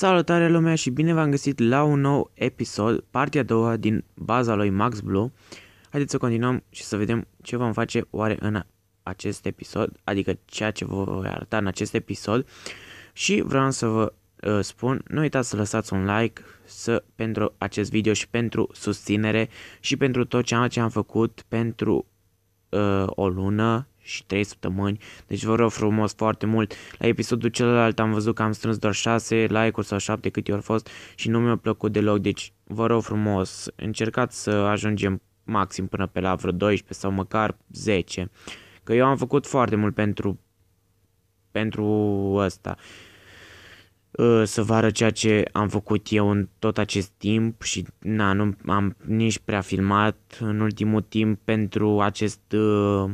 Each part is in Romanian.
Salutare lumea și bine v-am găsit la un nou episod, partea a doua din baza lui Max Blue. Haideți să continuăm și să vedem ce vom face oare în acest episod, adică ceea ce vă voi arăta în acest episod. Și vreau să vă uh, spun, nu uitați să lăsați un like să, pentru acest video și pentru susținere și pentru tot ce am făcut pentru uh, o lună și 3 săptămâni, deci vă rog frumos foarte mult. La episodul celălalt am văzut că am strâns doar 6 like-uri sau 7 cât i fost și nu mi-a plăcut deloc, deci vă rog frumos, încercați să ajungem maxim până pe la vreo 12 sau măcar 10, că eu am făcut foarte mult pentru, pentru ăsta ă, să vă arăt ceea ce am făcut eu în tot acest timp și na, nu am nici prea filmat în ultimul timp pentru acest uh,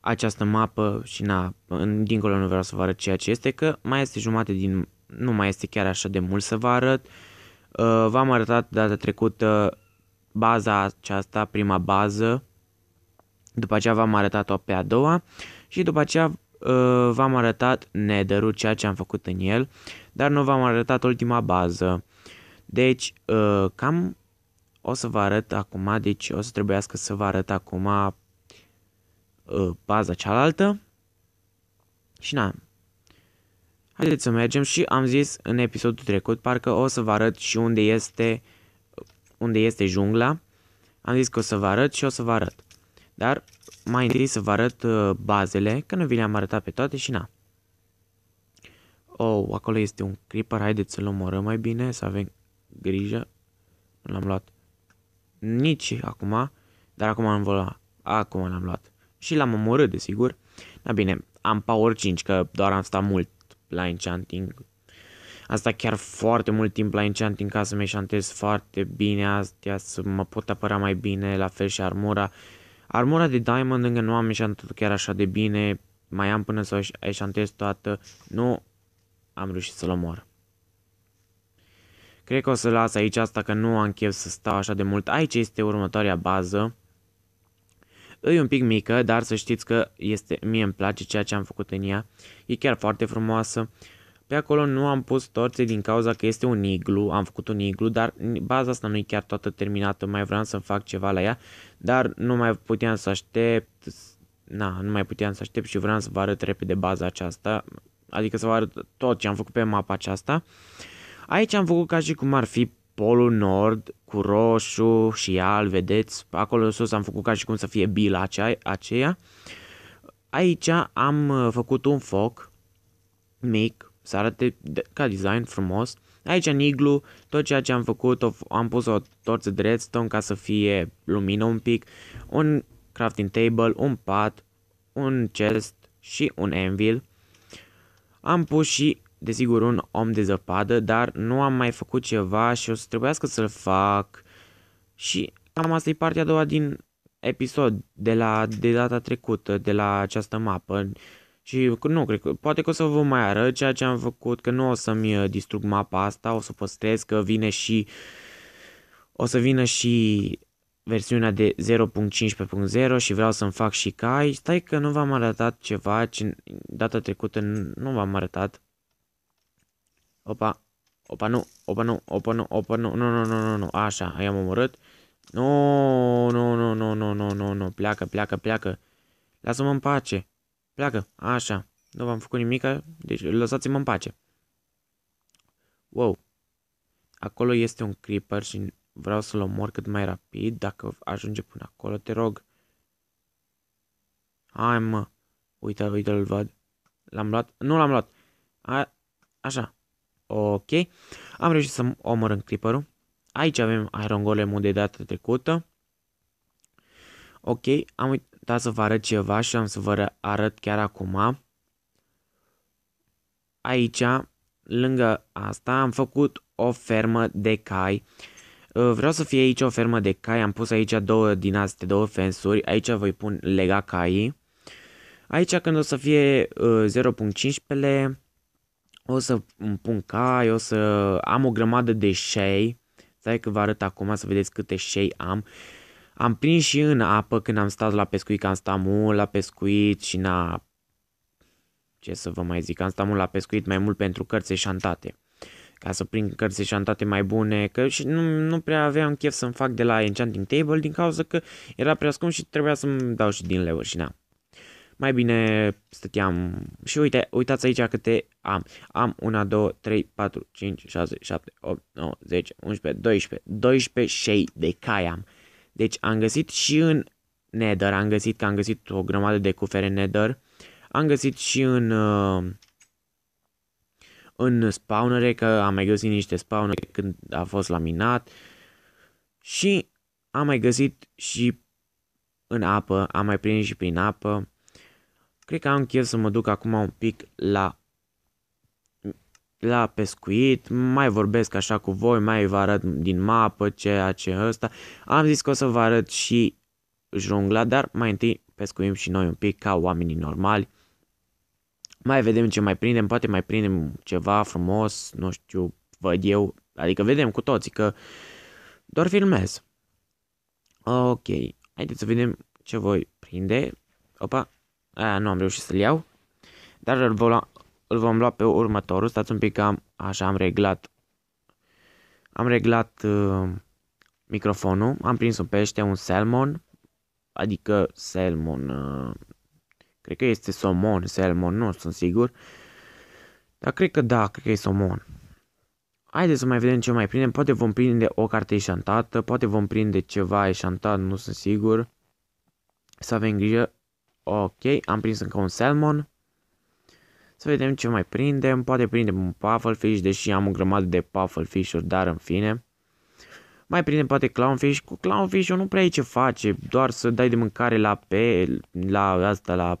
această mapă și na, în, dincolo nu vreau să vă arăt ceea ce este, că mai este jumate din, nu mai este chiar așa de mult să vă arăt. Uh, v-am arătat data trecută baza aceasta, prima bază, după aceea v-am arătat-o pe a doua și după aceea uh, v-am arătat nether ceea ce am făcut în el, dar nu v-am arătat ultima bază. Deci, uh, cam o să vă arăt acum, deci o să trebuiască să vă arăt acum Uh, baza cealaltă. Și na, haideți să mergem și am zis în episodul trecut, parcă o să vă arăt și unde este, unde este jungla. Am zis că o să vă arăt și o să vă arăt. Dar mai întâi să vă arăt uh, bazele, că nu vi le-am arătat pe toate și na. Oh, acolo este un creeper, haideți să-l omorăm mai bine, să avem grijă. Nu l-am luat nici acum, dar acum am lua. Acum l-am luat. Și l-am omorât, desigur. Dar bine, am power 5, că doar am stat mult la enchanting. Am stat chiar foarte mult timp la enchanting ca să mi encantez foarte bine astea, să mă pot apăra mai bine, la fel și armura. Armura de diamond încă nu am enchantat chiar așa de bine, mai am până să o eșantez toată, nu am reușit să-l omor. Cred că o să las aici asta că nu am chef să stau așa de mult. Aici este următoarea bază. E un pic mică, dar să știți că este, mie îmi place ceea ce am făcut în ea. E chiar foarte frumoasă. Pe acolo nu am pus torțe din cauza că este un iglu, am făcut un iglu, dar baza asta nu e chiar toată terminată, mai vreau să fac ceva la ea, dar nu mai puteam să aștept, na, nu mai puteam să aștept și vreau să vă arăt repede baza aceasta, adică să vă arăt tot ce am făcut pe mapa aceasta. Aici am făcut ca și cum ar fi polul nord cu roșu și al, vedeți, acolo sus am făcut ca și cum să fie bila acea, aceea. Aici am uh, făcut un foc mic, să arate ca design frumos. Aici în iglu, tot ceea ce am făcut, am pus o torță de redstone ca să fie lumină un pic, un crafting table, un pat, un chest și un anvil. Am pus și desigur, un om de zăpadă, dar nu am mai făcut ceva și o să trebuiască să-l fac. Și cam asta e partea a doua din episod de la de data trecută, de la această mapă. Și nu, cred că, poate că o să vă mai arăt ceea ce am făcut, că nu o să-mi uh, distrug mapa asta, o să o păstrez, că vine și, o să vină și versiunea de 0.15.0 și vreau să-mi fac și cai. Stai că nu v-am arătat ceva, ce data trecută nu v-am arătat. Opa. Opa, nu. Opa, nu. Opa, nu. Opa, nu. Nu, nu, nu, nu, nu. Așa, i-am omorât. Nu, nu, nu, nu, nu, nu, nu, nu. Pleacă, pleacă, pleacă. Lasă-mă în pace. Pleacă. Așa. Nu v-am făcut nimic, deci lăsați-mă în pace. Wow. Acolo este un creeper și vreau să-l omor cât mai rapid. Dacă ajunge până acolo, te rog. Hai, mă. Uite, uite, îl văd. L-am luat. Nu l-am luat. A așa. Ok. Am reușit să omor în clipperul. Aici avem Iron Golem de data trecută. Ok, am uitat să vă arăt ceva și am să vă arăt chiar acum. Aici, lângă asta, am făcut o fermă de cai. Uh, vreau să fie aici o fermă de cai, am pus aici două din astea, două fensuri, aici voi pun lega caii. Aici când o să fie 0.15 uh, o să îmi pun cai, o să am o grămadă de șei. Stai că vă arăt acum să vedeți câte șei am. Am prins și în apă când am stat la pescuit, că am stat mult la pescuit și n-a Ce să vă mai zic, am stat mult la pescuit mai mult pentru cărți șantate. Ca să prind cărți șantate mai bune, că și nu, nu prea aveam chef să-mi fac de la Enchanting Table din cauza că era prea scump și trebuia să-mi dau și din leuri și na mai bine stăteam. Și uite, uitați aici câte am. Am 1, 2, 3, 4, 5, 6, 7, 8, 9, 10, 11, 12, 12 șei de cai am. Deci am găsit și în Nether, am găsit că am găsit o grămadă de cufere Nether. Am găsit și în... Uh, în spawnere, că am mai găsit niște spawnere când a fost laminat și am mai găsit și în apă, am mai prins și prin apă Cred că am chef să mă duc acum un pic la la pescuit, mai vorbesc așa cu voi, mai vă arăt din mapă ceea ce ăsta. Am zis că o să vă arăt și jungla, dar mai întâi pescuim și noi un pic ca oamenii normali. Mai vedem ce mai prindem, poate mai prindem ceva frumos, nu știu, văd eu, adică vedem cu toții că doar filmez. Ok, haideți să vedem ce voi prinde. Opa, Aia nu am reușit să-l iau. Dar îl, vom, îl vom lua pe următorul. Stați un pic că am, așa, am reglat. Am reglat uh, microfonul. Am prins un pește, un salmon. Adică salmon. Uh, cred că este somon, salmon, nu sunt sigur. Dar cred că da, cred că e somon. Haideți să mai vedem ce mai prindem. Poate vom prinde o carte eșantată, poate vom prinde ceva eșantat, nu sunt sigur. Să avem grijă Ok, am prins încă un salmon. Să vedem ce mai prindem. Poate prindem un pufflefish, deși am o grămadă de pufflefish-uri, dar în fine. Mai prindem poate clownfish. Cu clownfish-ul nu prea e ce face, doar să dai de mâncare la pe, la asta, la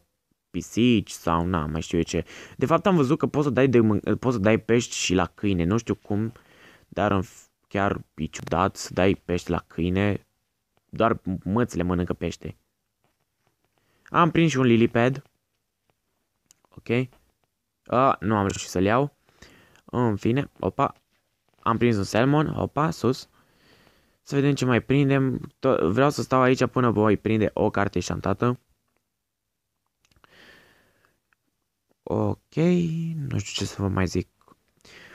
pisici sau na, mai știu eu ce. De fapt am văzut că poți să dai, de poți să dai pești și la câine, nu știu cum, dar în chiar e ciudat să dai pești la câine, doar mățile mănâncă pește. Am prins și un liliped. Ok. Uh, nu am reușit să-l iau. În fine, opa. Am prins un salmon, opa, sus. Să vedem ce mai prindem. To- vreau să stau aici până voi prinde o carte șantată. Ok, nu știu ce să vă mai zic.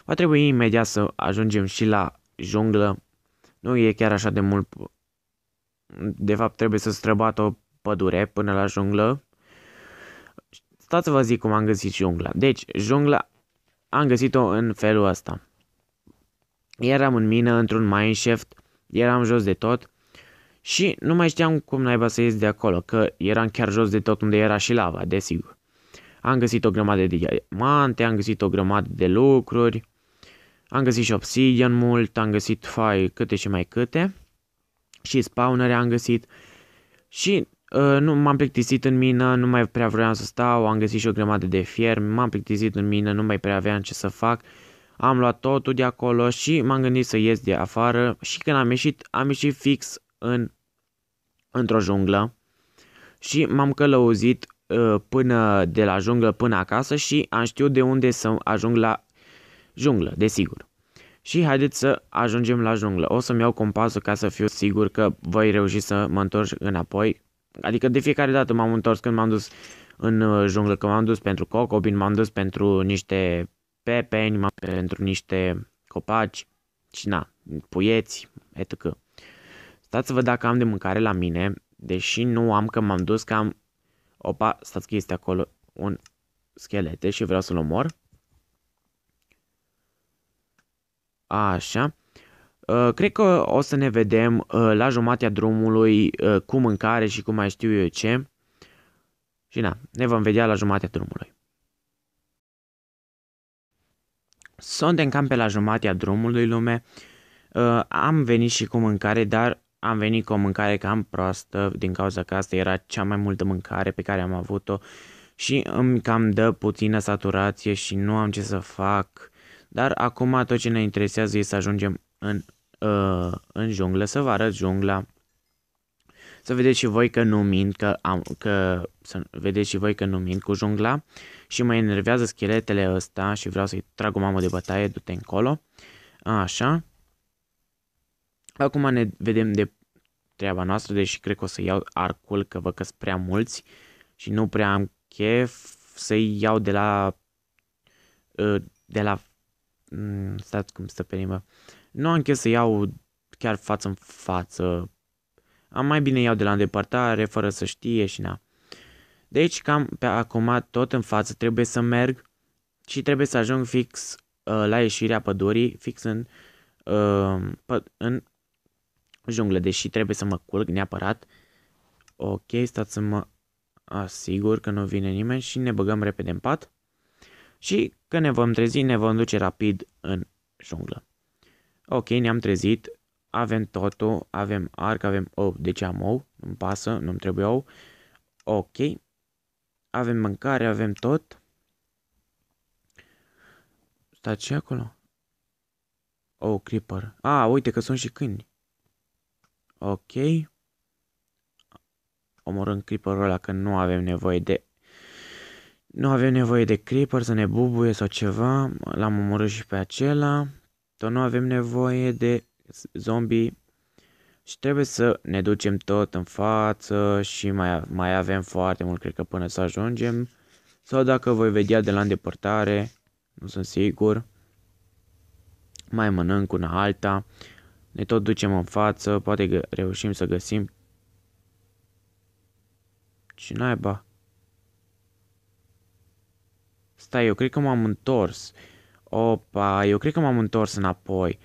Va trebui imediat să ajungem și la junglă. Nu e chiar așa de mult. De fapt, trebuie să străbat o pădure până la junglă. Stați să vă zic cum am găsit jungla. Deci, jungla am găsit-o în felul ăsta. Eram în mină, într-un mineshaft, eram jos de tot și nu mai știam cum naiba să ies de acolo, că eram chiar jos de tot unde era și lava, desigur. Am găsit o grămadă de diamante, am găsit o grămadă de lucruri, am găsit și obsidian mult, am găsit fai câte și mai câte și spawnere am găsit și Ă, nu, m-am plictisit în mină, nu mai prea vreau să stau, am găsit și o grămadă de fier, m-am plictisit în mină, nu mai prea aveam ce să fac. Am luat totul de acolo și m-am gândit să ies de afară și când am ieșit, am ieșit fix în, într-o junglă și m-am călăuzit uh, până de la junglă până acasă și am știut de unde să ajung la junglă, desigur. Și haideți să ajungem la junglă. O să-mi iau compasul ca să fiu sigur că voi reuși să mă întorc înapoi Adică de fiecare dată m-am întors când m-am dus în uh, junglă, că m-am dus pentru cocobin, m-am dus pentru niște pepeni, m-am pentru niște copaci și na, puieți, etc. Stați să văd dacă am de mâncare la mine, deși nu am că m-am dus că am... Opa, stați că este acolo un schelete și vreau să-l omor. Așa. Uh, cred că o să ne vedem uh, la jumatea drumului uh, cu mâncare și cu mai știu eu ce. Și na, ne vom vedea la jumatea drumului. Suntem cam pe la jumatea drumului lume. Am venit și cu mâncare, dar am venit cu o mâncare cam proastă din cauza că asta era cea mai multă mâncare pe care am avut-o și îmi cam dă puțină saturație și nu am ce să fac. Dar acum tot ce ne interesează e să ajungem în uh, în junglă, să vă arăt jungla, să vedeți și voi că nu mint, că am, că, să vedeți și voi că nu mint cu jungla și mă enervează scheletele ăsta și vreau să-i trag o mamă de bătaie, du-te încolo, așa. Acum ne vedem de treaba noastră, deși cred că o să iau arcul, că vă că prea mulți și nu prea am chef să-i iau de la, uh, de la, mm, stați cum stă pe limbă, nu am chef să iau chiar față în față. Am mai bine iau de la îndepărtare, fără să știe și na. Deci cam pe acum tot în față trebuie să merg și trebuie să ajung fix uh, la ieșirea pădurii, fix în, uh, pă- în junglă, deși trebuie să mă culc neapărat. Ok, stați să mă asigur că nu vine nimeni și ne băgăm repede în pat. Și că ne vom trezi, ne vom duce rapid în junglă. Ok, ne-am trezit, avem totul, avem arc, avem ou, oh, ce am ou, oh, îmi pasă, nu-mi trebuie ou. Oh. Ok, avem mâncare, avem tot. Stați și acolo. Oh, creeper. A, ah, uite că sunt și câini. Ok. Omorând creeperul ăla că nu avem nevoie de... Nu avem nevoie de creeper să ne bubuie sau ceva. L-am omorât și pe acela tot nu avem nevoie de zombie și trebuie să ne ducem tot în față și mai, mai avem foarte mult, cred că până să ajungem. Sau dacă voi vedea de la îndepărtare, nu sunt sigur. Mai mănânc una alta, ne tot ducem în față, poate reușim să găsim. Și naiba? Stai, eu cred că m-am întors. Uh, Opa, eu cred că m-am întors înapoi.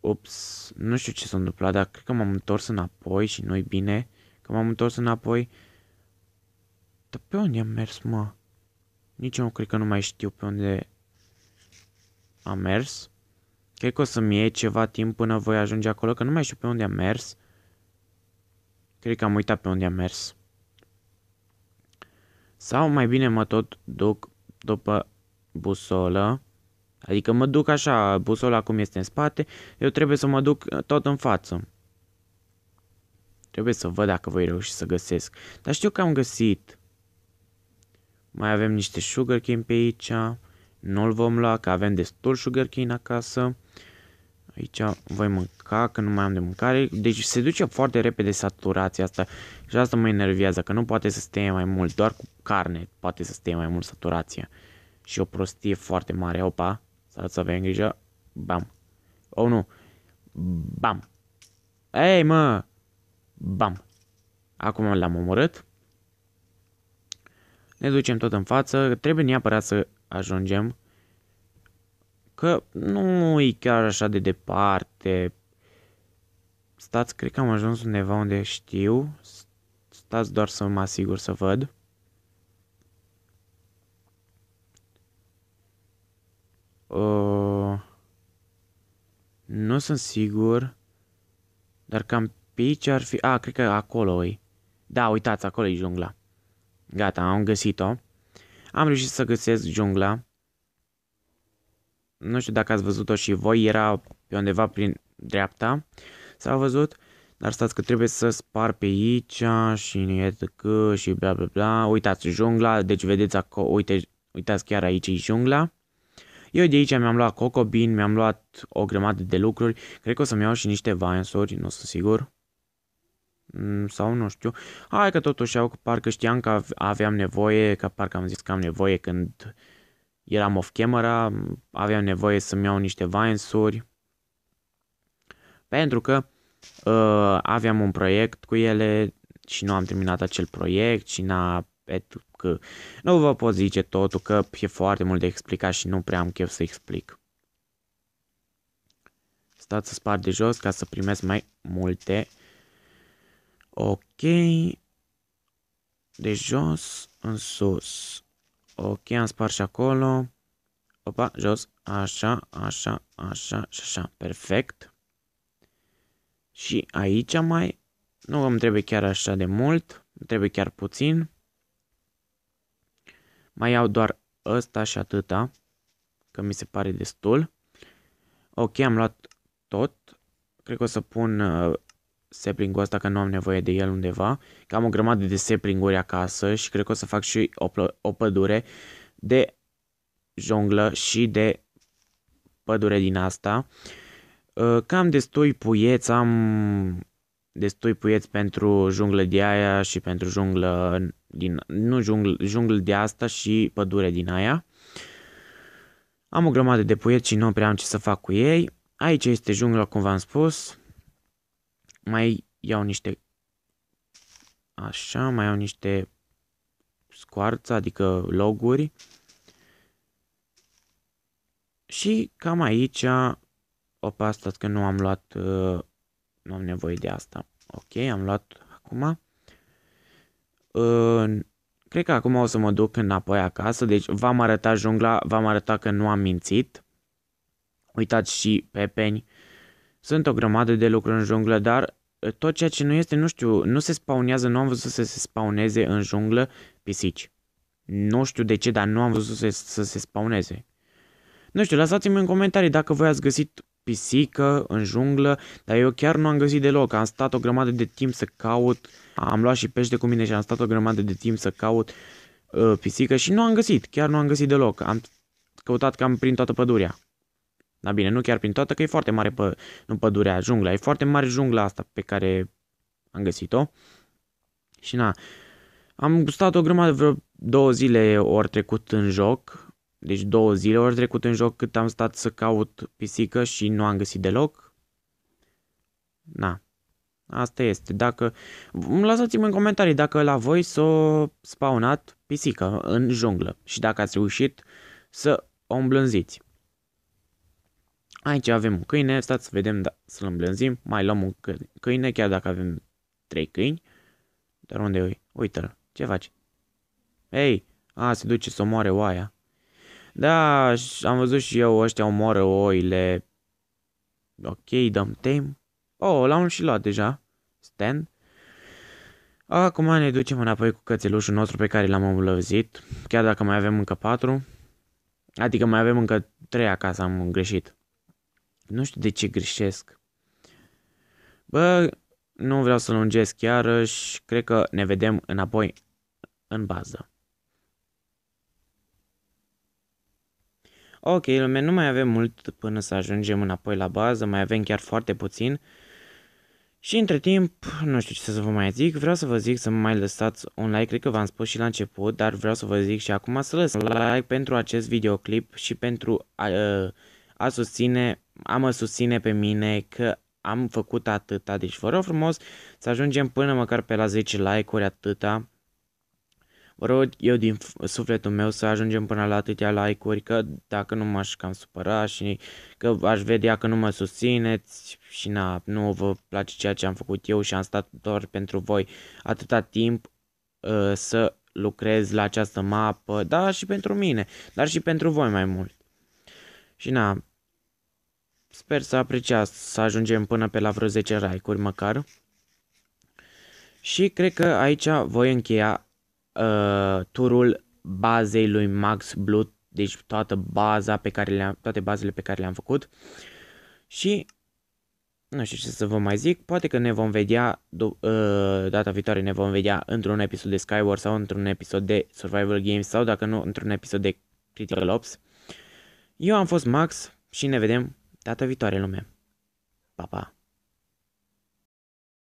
Ups, nu știu ce s-a întâmplat, dar cred că m-am întors înapoi și nu-i bine că m-am întors înapoi. Dar pe unde am mers, mă? Nici eu cred că nu mai știu pe unde am mers. Cred că o să-mi iei ceva timp până voi ajunge acolo, că nu mai știu pe unde am mers. Cred că am uitat pe unde am mers. Sau mai bine mă tot duc după busolă, adică mă duc așa, busola cum este în spate, eu trebuie să mă duc uh, tot în față. Trebuie să văd dacă voi reuși să găsesc. Dar știu că am găsit. Mai avem niște cane pe aici. Nu-l vom lua, că avem destul cane acasă. Aici voi mânca, că nu mai am de mâncare. Deci se duce foarte repede saturația asta. Și asta mă enervează, că nu poate să stea mai mult. Doar cu carne poate să stea mai mult saturația și o prostie foarte mare. Opa, arăt să avem grijă. Bam. Oh, nu. Bam. Ei, mă! Bam. Acum l-am omorât. Ne ducem tot în față. Trebuie neapărat să ajungem. Că nu e chiar așa de departe. Stați, cred că am ajuns undeva unde știu. Stați doar să mă asigur să văd. Uh, nu sunt sigur, dar cam pe aici ar fi... A, ah, cred că acolo e. Da, uitați, acolo e jungla. Gata, am găsit-o. Am reușit să găsesc jungla. Nu știu dacă ați văzut-o și voi, era pe undeva prin dreapta. S-a văzut, dar stați că trebuie să spar pe aici și că și bla bla bla. Uitați jungla, deci vedeți acolo, uite, uitați chiar aici e jungla. Eu de aici mi-am luat Bean, mi-am luat o grămadă de lucruri. Cred că o să-mi iau și niște vansuri, nu sunt sigur. Mm, sau nu știu. Hai că totuși eu, parcă știam că aveam nevoie, că parcă am zis că am nevoie când eram off-camera, aveam nevoie să-mi iau niște vansuri. Pentru că uh, aveam un proiect cu ele și nu am terminat acel proiect și n-a pentru că nu vă pot zice totul că e foarte mult de explicat și nu prea am chef să explic. Stați să spar de jos ca să primesc mai multe. Ok. De jos în sus. Ok, am spart și acolo. Opa, jos, așa, așa, așa și așa. Perfect. Și aici mai... Nu îmi trebuie chiar așa de mult. Îmi trebuie chiar puțin. Mai iau doar ăsta și atâta, că mi se pare destul. Ok, am luat tot. Cred că o să pun uh, sapling-ul ăsta, că nu am nevoie de el undeva. Că am o grămadă de sapling-uri acasă și cred că o să fac și o, o pădure de jonglă și de pădure din asta. Uh, cam destui puieți, am destui puieți pentru junglă de aia și pentru junglă din, nu junglă, junglă de asta și pădure din aia. Am o grămadă de puieți și nu prea am ce să fac cu ei. Aici este jungla, cum v-am spus. Mai iau niște... Așa, mai iau niște scoarță, adică loguri. Și cam aici, opa, stați că nu am luat uh, nu am nevoie de asta. Ok, am luat acum. Uh, cred că acum o să mă duc înapoi acasă, deci v-am arătat jungla, v-am arătat că nu am mințit. Uitați și pepeni. Sunt o grămadă de lucruri în junglă, dar ă, tot ceea ce nu este, nu știu, nu se spawnează, nu am văzut să se spawneze în junglă pisici. Nu știu de ce, dar nu am văzut să, să se spawneze. Nu știu, lăsați-mi în comentarii dacă voi ați găsit pisică în junglă, dar eu chiar nu am găsit deloc. Am stat o grămadă de timp să caut, am luat și pește cu mine și am stat o grămadă de timp să caut uh, pisică și nu am găsit, chiar nu am găsit deloc. Am căutat cam prin toată pădurea. Da bine, nu chiar prin toată, că e foarte mare pă, nu pădurea, jungla. E foarte mare jungla asta pe care am găsit-o. Și na, am stat o grămadă, vreo două zile ori trecut în joc, deci două zile ori trecut în joc cât am stat să caut pisică și nu am găsit deloc. Na, asta este. Dacă Lăsați-mi în comentarii dacă la voi s-a spawnat pisică în junglă și dacă ați reușit să o îmblânziți. Aici avem un câine, stați să vedem da, să-l îmblânzim. Mai luăm un câine, chiar dacă avem trei câini. Dar unde e? Uite-l, ce faci? Ei, a, se duce să moare, oaia. Da, am văzut și eu, ăștia omoară oile. Ok, dăm tame. Oh, l-am și luat deja. Stand. Acum ne ducem înapoi cu cățelușul nostru pe care l-am îmblăvzit, chiar dacă mai avem încă patru. Adică mai avem încă trei acasă, am greșit. Nu știu de ce greșesc. Bă, nu vreau să lungesc și cred că ne vedem înapoi în bază. Ok, lume, nu mai avem mult până să ajungem înapoi la bază, mai avem chiar foarte puțin. Și între timp, nu știu ce să vă mai zic, vreau să vă zic să mai lăsați un like, cred că v-am spus și la început, dar vreau să vă zic și acum să lăsați un like pentru acest videoclip și pentru a, ă, a susține, a mă susține pe mine că am făcut atâta, deci vă rog frumos să ajungem până măcar pe la 10 like-uri atâta Vă rog eu din sufletul meu să ajungem până la atâtea like-uri, că dacă nu m-aș cam supăra și că aș vedea că nu mă susțineți și na, nu vă place ceea ce am făcut eu și am stat doar pentru voi atâta timp uh, să lucrez la această mapă, da, și pentru mine, dar și pentru voi mai mult. Și na, sper să apreciați să ajungem până pe la vreo 10 like-uri măcar. Și cred că aici voi încheia Uh, turul bazei lui Max Blood, deci toată baza pe care le-am, toate bazele pe care le-am făcut. Și nu știu ce să vă mai zic, poate că ne vom vedea, do- uh, data viitoare ne vom vedea într-un episod de Skyward sau într-un episod de Survival Games sau dacă nu, într-un episod de Critical Ops. Eu am fost Max și ne vedem data viitoare lume. Pa, pa!